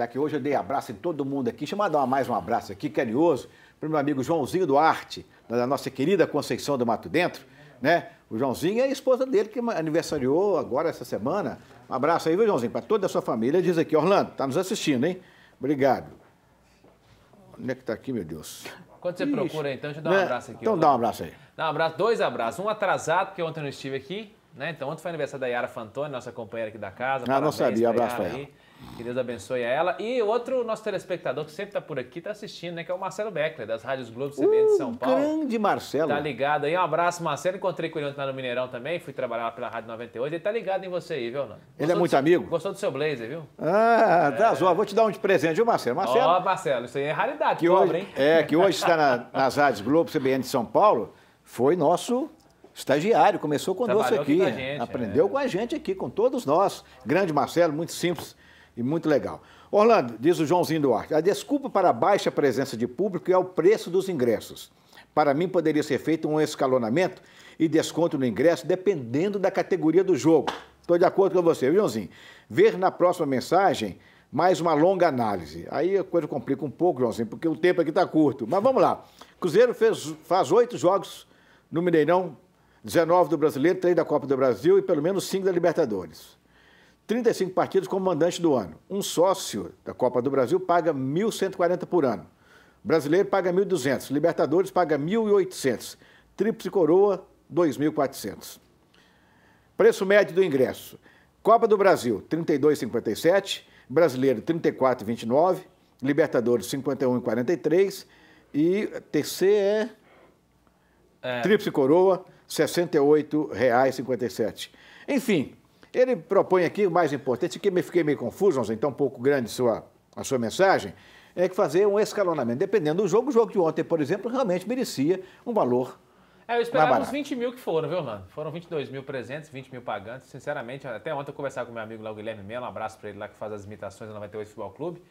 já que hoje eu dei abraço em todo mundo aqui. Deixa eu mandar mais um abraço aqui, carinhoso, para o meu amigo Joãozinho Duarte, da nossa querida Conceição do Mato Dentro, né? O Joãozinho é a esposa dele, que aniversariou agora essa semana. Um abraço aí, viu, Joãozinho, para toda a sua família. Diz aqui, Orlando, tá nos assistindo, hein? Obrigado. Onde é que tá aqui, meu Deus? Quando você Ixi, procura, então, deixa eu dar um né? abraço aqui. Então Orlando. dá um abraço aí. Dá um abraço, dois abraços. Um atrasado, porque ontem eu não estive aqui, né? Então, ontem foi aniversário da Yara Fantoni, nossa companheira aqui da casa. Ah, não sabia, abraço para ela. Aí. Que Deus abençoe a ela. E outro nosso telespectador que sempre está por aqui, está assistindo, né? Que é o Marcelo Beckler, das Rádios Globo CBN uh, de São uh, Paulo. Grande Marcelo. Tá ligado aí. Um abraço, Marcelo. Encontrei com ele ontem lá no Mineirão também. Fui trabalhar lá pela Rádio 98. Ele tá ligado em você aí, viu, Nando? Ele é muito seu, amigo. Gostou do seu blazer, viu? Ah, tá é. tá zoa. Vou te dar um de presente, viu, Marcelo? Marcelo. Ó, oh, Marcelo, isso aí é raridade, que pobre, hoje, hein? É, que hoje está na, nas Rádios Globo CBN de São Paulo. Foi nosso estagiário, começou conosco Trabalhou aqui. Com gente, aprendeu é. com a gente aqui, com todos nós. Grande Marcelo, muito simples e muito legal. Orlando, diz o Joãozinho Duarte, a desculpa para a baixa presença de público é o preço dos ingressos. Para mim, poderia ser feito um escalonamento e desconto no ingresso, dependendo da categoria do jogo. Estou de acordo com você, Joãozinho? Ver na próxima mensagem mais uma longa análise. Aí a coisa complica um pouco, Joãozinho, porque o tempo aqui está curto. Mas vamos lá. Cruzeiro fez, faz oito jogos no Mineirão, 19 do Brasileiro, 3 da Copa do Brasil e pelo menos 5 da Libertadores. 35 partidos como mandante do ano. Um sócio da Copa do Brasil paga 1.140 por ano. brasileiro paga 1.200. Libertadores paga 1.800. Tríplice Coroa, 2.400. Preço médio do ingresso. Copa do Brasil, R$ 32,57. Brasileiro, R$ 34,29. Libertadores, R$ 51,43. E TC é... é... Tríplice Coroa, R$ 68,57. Enfim, ele propõe aqui, o mais importante, que me fiquei meio confuso, então um pouco grande sua, a sua mensagem, é que fazer um escalonamento. Dependendo do jogo, o jogo de ontem, por exemplo, realmente merecia um valor. É, eu esperava uns 20 mil que foram, viu, Orlando? Foram 22 mil presentes, 20 mil pagantes. Sinceramente, até ontem eu conversava com meu amigo lá, o Guilherme Melo, um abraço para ele lá que faz as imitações do 98 Futebol Clube.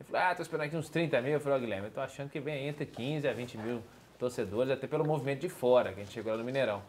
Ele falou, ah, tô esperando aqui uns 30 mil. Eu falei, ó, Guilherme, eu tô achando que vem entre 15 a 20 mil torcedores, até pelo movimento de fora, que a gente chegou lá no Mineirão.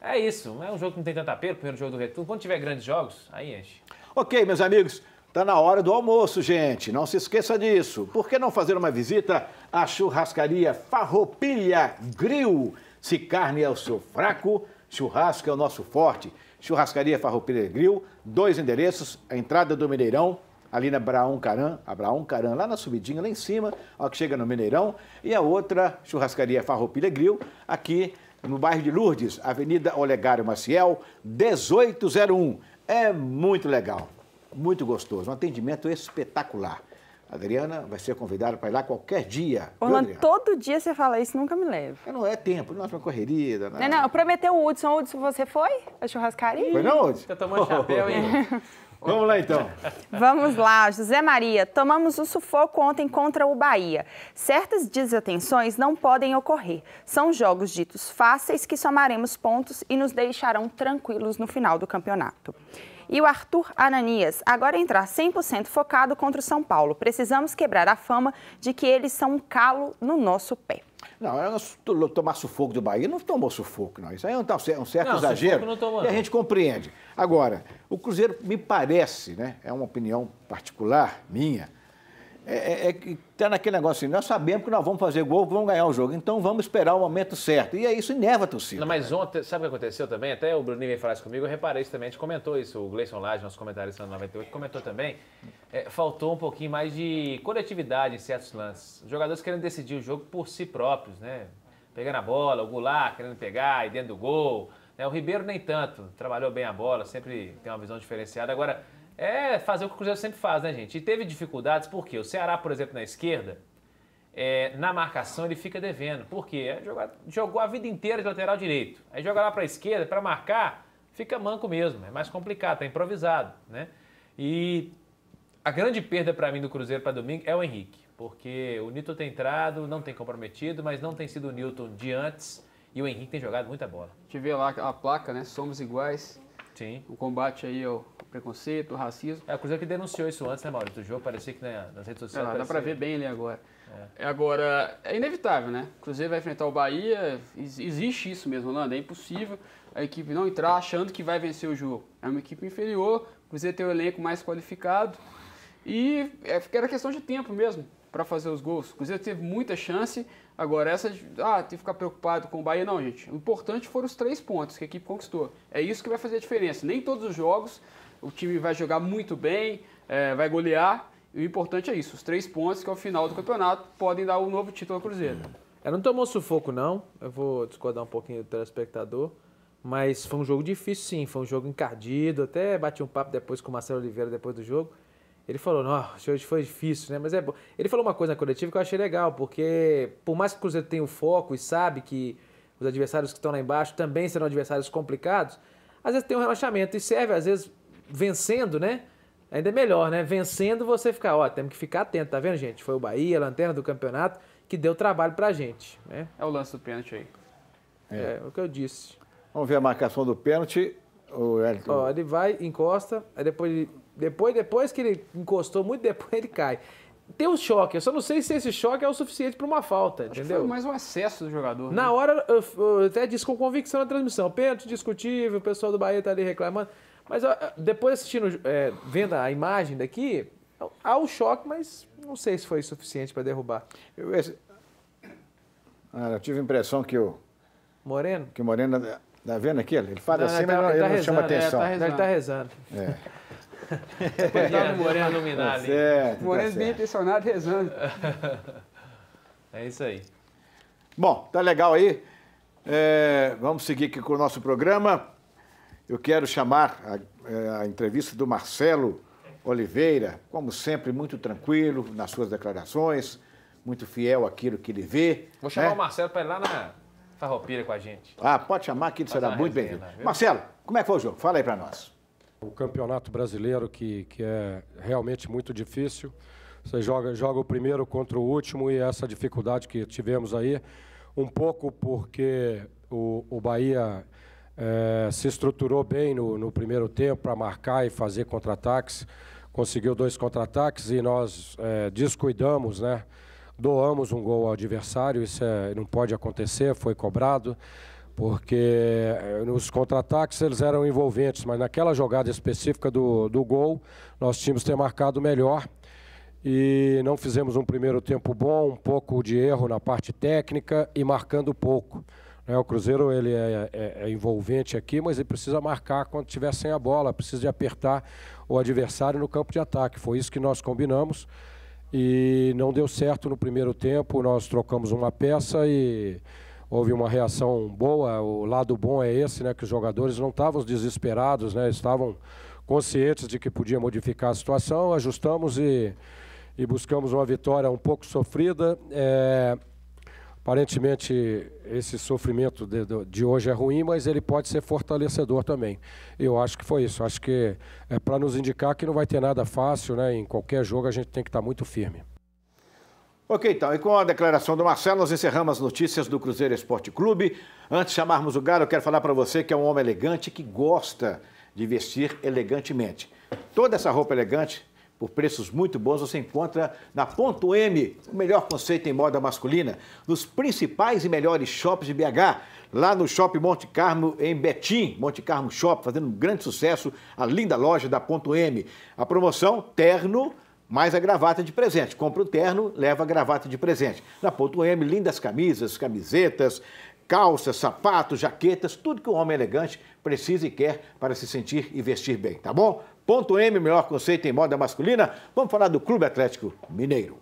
É isso, é um jogo que não tem tanto apelo, primeiro jogo do retorno. Quando tiver grandes jogos, aí enche. Ok, meus amigos, está na hora do almoço, gente. Não se esqueça disso. Por que não fazer uma visita à churrascaria Farroupilha Grill? Se carne é o seu fraco, churrasco é o nosso forte. Churrascaria Farroupilha Grill, dois endereços, a entrada do Mineirão, ali na Braão Caran, Abraão Caran, lá na subidinha, lá em cima, ó, que chega no Mineirão, e a outra, Churrascaria Farroupilha Grill, aqui no bairro de Lourdes, Avenida Olegário Maciel, 1801. É muito legal, muito gostoso, um atendimento espetacular. Adriana vai ser convidada para ir lá qualquer dia. Orlando, todo dia você fala isso, nunca me leva. É, não é tempo, não é uma correria. Não, não, não prometeu o Hudson. Hudson, você foi? A churrascaria? Foi não, Hudson? Tá tomando chapéu, hein? Vamos lá então. Vamos lá, José Maria. Tomamos o sufoco ontem contra o Bahia. Certas desatenções não podem ocorrer. São jogos ditos fáceis que somaremos pontos e nos deixarão tranquilos no final do campeonato e o Arthur Ananias agora entrar 100% focado contra o São Paulo. Precisamos quebrar a fama de que eles são um calo no nosso pé. Não, ela não tomar sufoco do Bahia não tomou sufoco, não. Isso aí é um, um certo não, exagero não tomou, e a gente compreende. Agora, o Cruzeiro me parece, né, é uma opinião particular minha, é, é, é tá naquele negócio assim, nós sabemos que nós vamos fazer gol, vamos ganhar o jogo, então vamos esperar o momento certo. E é isso inerva a torcida. Não, mas ontem, sabe o que aconteceu também? Até o Bruninho veio falar isso comigo, eu reparei isso também, a gente comentou isso, o Gleison Lage, nosso comentarista no 98, comentou também. É, faltou um pouquinho mais de coletividade em certos lances. Os jogadores querendo decidir o jogo por si próprios, né? Pegando a bola, o Goulart querendo pegar e dentro do gol. Né? O Ribeiro nem tanto, trabalhou bem a bola, sempre tem uma visão diferenciada. Agora, é fazer o que o Cruzeiro sempre faz, né, gente? E teve dificuldades, por quê? O Ceará, por exemplo, na esquerda, é, na marcação ele fica devendo. Por quê? É jogou, jogou a vida inteira de lateral direito. Aí joga lá para a esquerda, para marcar, fica manco mesmo. É mais complicado, tá improvisado, né? E a grande perda para mim do Cruzeiro para domingo é o Henrique, porque o Nilton tem entrado, não tem comprometido, mas não tem sido o Nilton de antes e o Henrique tem jogado muita bola. gente vê lá a placa, né? Somos iguais. Sim. O combate aí ao preconceito, ao racismo. É, a Cruzeiro que denunciou isso antes, né, Maurício? Do jogo parecia que né, nas redes sociais. É, parecia... Dá para ver bem ali agora. É. Agora, é inevitável, né? O Cruzeiro vai enfrentar o Bahia, existe isso mesmo, Holanda, é impossível a equipe não entrar achando que vai vencer o jogo. É uma equipe inferior, o Cruzeiro tem o um elenco mais qualificado e é, era questão de tempo mesmo para fazer os gols. O Cruzeiro teve muita chance, agora essa de, ah, tem que ficar preocupado com o Bahia, não, gente. O importante foram os três pontos que a equipe conquistou. É isso que vai fazer a diferença. Nem todos os jogos o time vai jogar muito bem, é, vai golear. E o importante é isso, os três pontos que ao é final do campeonato podem dar um novo título ao Cruzeiro. Ela é. é, não tomou sufoco, não. Eu vou discordar um pouquinho do telespectador. Mas foi um jogo difícil, sim. Foi um jogo encardido. Até bati um papo depois com o Marcelo Oliveira depois do jogo. Ele falou, nossa, hoje foi difícil, né? Mas é bom. Ele falou uma coisa na coletiva que eu achei legal, porque por mais que o Cruzeiro tenha o foco e sabe que os adversários que estão lá embaixo também serão adversários complicados, às vezes tem um relaxamento e serve, às vezes, vencendo, né? Ainda é melhor, né? Vencendo você ficar, ó, temos que ficar atento, tá vendo, gente? Foi o Bahia, a lanterna do campeonato, que deu trabalho pra gente, né? É o lance do pênalti aí. É, é o que eu disse. Vamos ver a marcação do pênalti. O Elton. Ó, ele vai, encosta, aí depois ele depois, depois que ele encostou muito, depois ele cai. Tem um choque, eu só não sei se esse choque é o suficiente para uma falta, Acho entendeu? foi mais um excesso do jogador. Na né? hora, eu, eu, até disse com convicção na transmissão, pênalti discutível, o pessoal do Bahia tá ali reclamando. Mas ó, depois assistindo, é, vendo a imagem daqui, há o um choque, mas não sei se foi suficiente para derrubar. Eu, esse... ah, eu tive a impressão que o... Moreno? Que o Moreno Tá, tá vendo aqui? Ele fala não, assim, mas tá, ele, ele tá não rezando, chama atenção. É, ele tá rezando. É. Coitado do Moreno iluminar ali. Certo, Moreno tá bem impressionado rezando. É isso aí. Bom, tá legal aí. É, vamos seguir aqui com o nosso programa. Eu quero chamar a, é, a entrevista do Marcelo Oliveira, como sempre, muito tranquilo nas suas declarações, muito fiel àquilo que ele vê. Vou chamar né? o Marcelo para ir lá na farroupilha com a gente. Ah, pode chamar que ele Faz será muito bem-vindo. Marcelo, como é que foi o jogo? Fala aí para nós o campeonato brasileiro que, que é realmente muito difícil. Você joga, joga o primeiro contra o último e essa dificuldade que tivemos aí, um pouco porque o, o Bahia é, se estruturou bem no, no primeiro tempo para marcar e fazer contra-ataques, conseguiu dois contra-ataques e nós é, descuidamos, né? doamos um gol ao adversário, isso é, não pode acontecer, foi cobrado porque eh, os contra-ataques eles eram envolventes, mas naquela jogada específica do, do gol, nós tínhamos ter marcado melhor e não fizemos um primeiro tempo bom, um pouco de erro na parte técnica e marcando pouco. Né, o Cruzeiro ele é, é, é envolvente aqui, mas ele precisa marcar quando tiver sem a bola, precisa de apertar o adversário no campo de ataque. Foi isso que nós combinamos e não deu certo no primeiro tempo. Nós trocamos uma peça e houve uma reação boa. O lado bom é esse, né, que os jogadores não estavam desesperados, né, estavam conscientes de que podia modificar a situação. Ajustamos e, e buscamos uma vitória um pouco sofrida. É, aparentemente, esse sofrimento de, de hoje é ruim, mas ele pode ser fortalecedor também. Eu acho que foi isso. Acho que é para nos indicar que não vai ter nada fácil, né? Em qualquer jogo a gente tem que estar tá muito firme. Ok, então, e com a declaração do Marcelo, nós encerramos as notícias do Cruzeiro Esporte Clube. Antes de chamarmos o Galo, eu quero falar para você que é um homem elegante que gosta de vestir elegantemente. Toda essa roupa elegante, por preços muito bons, você encontra na Ponto M, o melhor conceito em moda masculina, nos principais e melhores shops de BH. Lá no Shopping Monte Carmo, em Betim, Monte Carmo Shop, fazendo um grande sucesso, a linda loja da Ponto M. A promoção Terno mais a gravata é de presente. Compra o terno, leva a gravata de presente. Na Ponto M, lindas camisas, camisetas, calças, sapatos, jaquetas, tudo que um homem elegante precisa e quer para se sentir e vestir bem, tá bom? Ponto M, melhor conceito em moda masculina. Vamos falar do Clube Atlético Mineiro.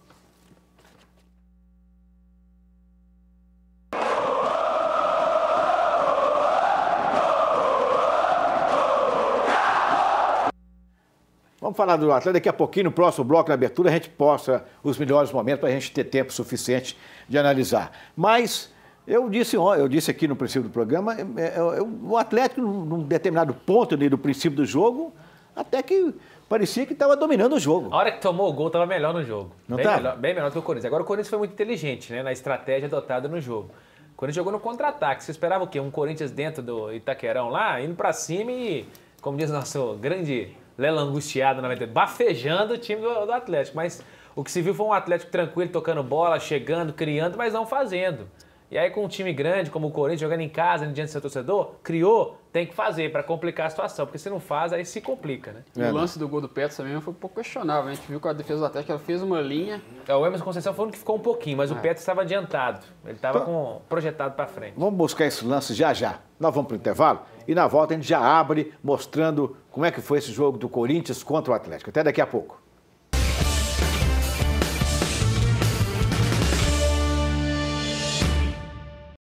Vamos falar do Atlético daqui a pouquinho, no próximo bloco, na abertura, a gente posta os melhores momentos para a gente ter tempo suficiente de analisar. Mas eu disse, eu disse aqui no princípio do programa, eu, é, é, é, eu, o Atlético, num determinado ponto ali do princípio do jogo, até que parecia que estava dominando o jogo. A hora que tomou o gol estava melhor no jogo. Não bem, tá? melhor, bem melhor do que o Corinthians. Agora o Corinthians foi muito inteligente né, na estratégia adotada no jogo. O Corinthians jogou no contra-ataque. Você esperava o quê? Um Corinthians dentro do Itaquerão lá, indo para cima e, como diz nosso grande lelangusteado na verdade, bafejando o time do, do, Atlético. Mas o que se viu foi um Atlético tranquilo, tocando bola, chegando, criando, mas não fazendo. E aí, com um time grande como o Corinthians jogando em casa, diante do seu torcedor, criou, tem que fazer para complicar a situação, porque se não faz, aí se complica, né? o é, né? lance do gol do Petros também foi um pouco questionável. A gente viu que a defesa do Atlético ela fez uma linha. É, o Emerson Conceição foi um que ficou um pouquinho, mas é. o Petros estava adiantado. Ele estava então, projetado para frente. Vamos buscar esse lance já já. Nós vamos para o intervalo e na volta a gente já abre mostrando como é que foi esse jogo do Corinthians contra o Atlético. Até daqui a pouco.